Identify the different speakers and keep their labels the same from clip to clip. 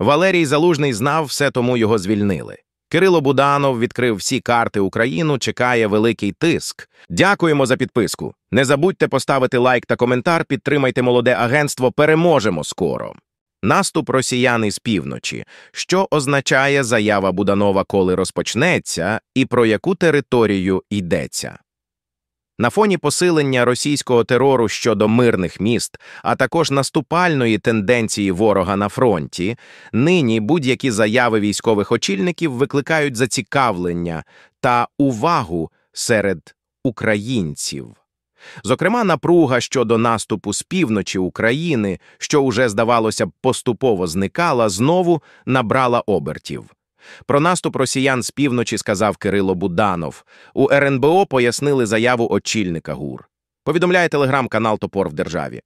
Speaker 1: Валерій Залужний знав все, тому його звільнили. Кирило Буданов відкрив всі карти Україну, чекає великий тиск. Дякуємо за підписку. Не забудьте поставити лайк та коментар, підтримайте молоде агентство, переможемо скоро. Наступ росіяни з півночі, що означає заява Буданова, коли розпочнеться, і про яку територію йдеться. На фоні посилення російського терору щодо мирних міст, а також наступальної тенденції ворога на фронті, нині будь-які заяви військових очільників викликають зацікавлення та увагу серед українців. Зокрема, напруга щодо наступу з півночі України, що уже здавалося б поступово зникала, знову набрала обертів. Про наступ росіян з півночі сказав Кирило Буданов. У РНБО пояснили заяву очільника ГУР. Повідомляє телеграм-канал Топор в державі.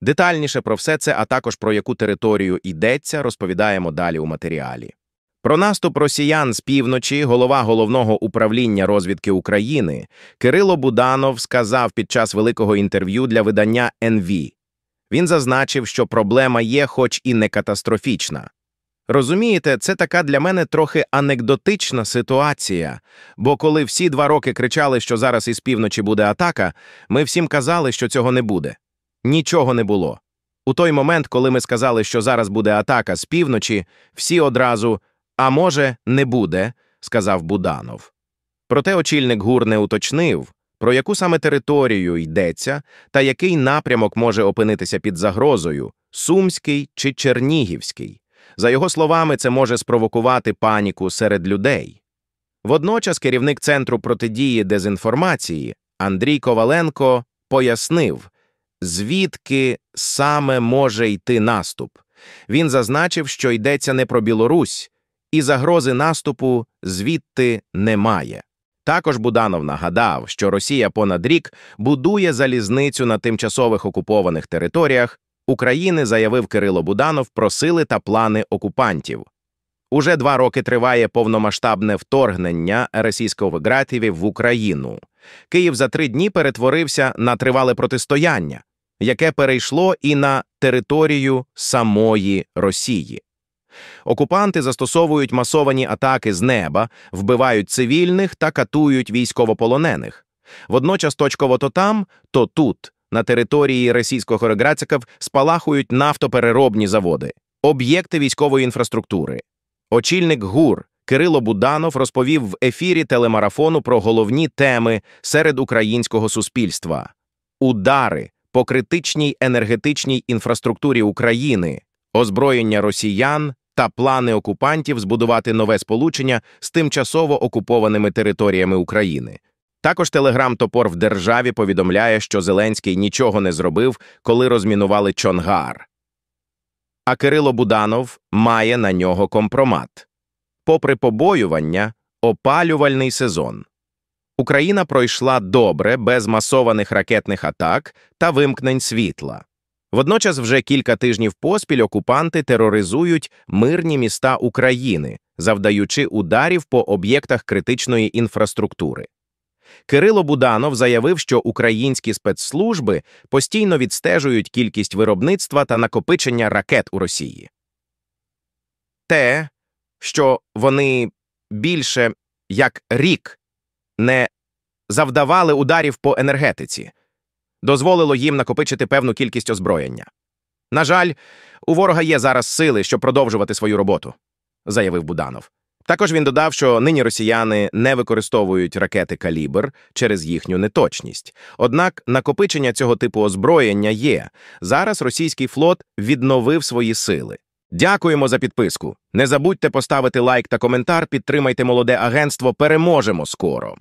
Speaker 1: Детальніше про все це, а також про яку територію йдеться, розповідаємо далі у матеріалі. Про наступ росіян з півночі, голова головного управління розвідки України Кирило Буданов сказав під час великого інтерв'ю для видання НВ. Він зазначив, що проблема є, хоч і не катастрофічна. Розумієте, це така для мене трохи анекдотична ситуація, бо коли всі два роки кричали, що зараз із півночі буде атака, ми всім казали, що цього не буде. Нічого не було. У той момент, коли ми сказали, що зараз буде атака з півночі, всі одразу, а може, не буде, сказав Буданов. Проте очільник гур не уточнив, про яку саме територію йдеться та який напрямок може опинитися під загрозою Сумський чи Чернігівський. За його словами, це може спровокувати паніку серед людей. Водночас керівник Центру протидії дезінформації Андрій Коваленко пояснив, звідки саме може йти наступ. Він зазначив, що йдеться не про Білорусь, і загрози наступу звідти немає. Також Буданов нагадав, що Росія понад рік будує залізницю на тимчасових окупованих територіях України заявив Кирило Буданов про сили та плани окупантів. Уже два роки триває повномасштабне вторгнення російського російськовигратівів в Україну. Київ за три дні перетворився на тривале протистояння, яке перейшло і на територію самої Росії. Окупанти застосовують масовані атаки з неба, вбивають цивільних та катують військовополонених. Водночас точково то там, то тут на території російського Реграцькав спалахують нафтопереробні заводи, об'єкти військової інфраструктури. Очільник ГУР Кирило Буданов розповів в ефірі телемарафону про головні теми серед українського суспільства: удари по критичній енергетичній інфраструктурі України, озброєння росіян та плани окупантів збудувати нове сполучення з тимчасово окупованими територіями України. Також телеграм Топор в державі повідомляє, що Зеленський нічого не зробив, коли розмінували Чонгар. А Кирило Буданов має на нього компромат. Попри побоювання, опалювальний сезон. Україна пройшла добре, без масованих ракетних атак та вимкнень світла. Водночас, вже кілька тижнів поспіль окупанти тероризують мирні міста України, завдаючи ударів по об'єктах критичної інфраструктури. Кирило Буданов заявив, що українські спецслужби постійно відстежують кількість виробництва та накопичення ракет у Росії. Те, що вони більше як рік не завдавали ударів по енергетиці, дозволило їм накопичити певну кількість озброєння. На жаль, у ворога є зараз сили, щоб продовжувати свою роботу, заявив Буданов. Також він додав, що нині росіяни не використовують ракети калібр через їхню неточність. Однак накопичення цього типу озброєння є. Зараз російський флот відновив свої сили. Дякуємо за підписку. Не забудьте поставити лайк та коментар, підтримайте молоде агентство. Переможемо скоро.